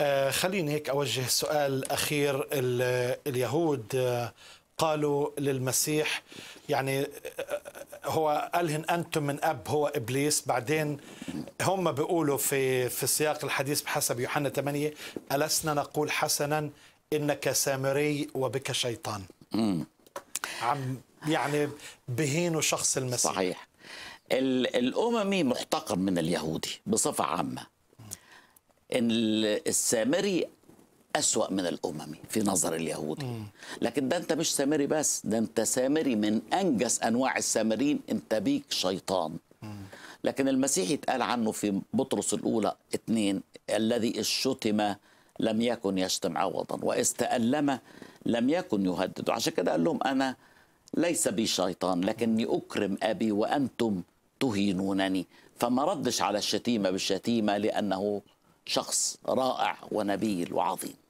آه، خليني هيك أوجه سؤال أخير اليهود آه، قالوا للمسيح يعني آه، هو قال انتم من اب هو ابليس بعدين هم بيقولوا في في سياق الحديث بحسب يوحنا 8 السنا نقول حسنا انك سامري وبك شيطان عم يعني بهينوا شخص المسيح صحيح الاممي محتقر من اليهودي بصفه عامه ان السامري أسوأ من الأممي في نظر اليهودي لكن ده أنت مش سامري بس ده أنت سامري من أنجس أنواع السامرين أنت بيك شيطان لكن المسيح يتقال عنه في بطرس الأولى اثنين الذي الشتم لم يكن يشتم عوضا وإذ تألم لم يكن يهدد عشان كده قال لهم أنا ليس بي شيطان لكني أكرم أبي وأنتم تهينونني فما ردش على الشتيمة بالشتيمة لأنه شخص رائع ونبيل وعظيم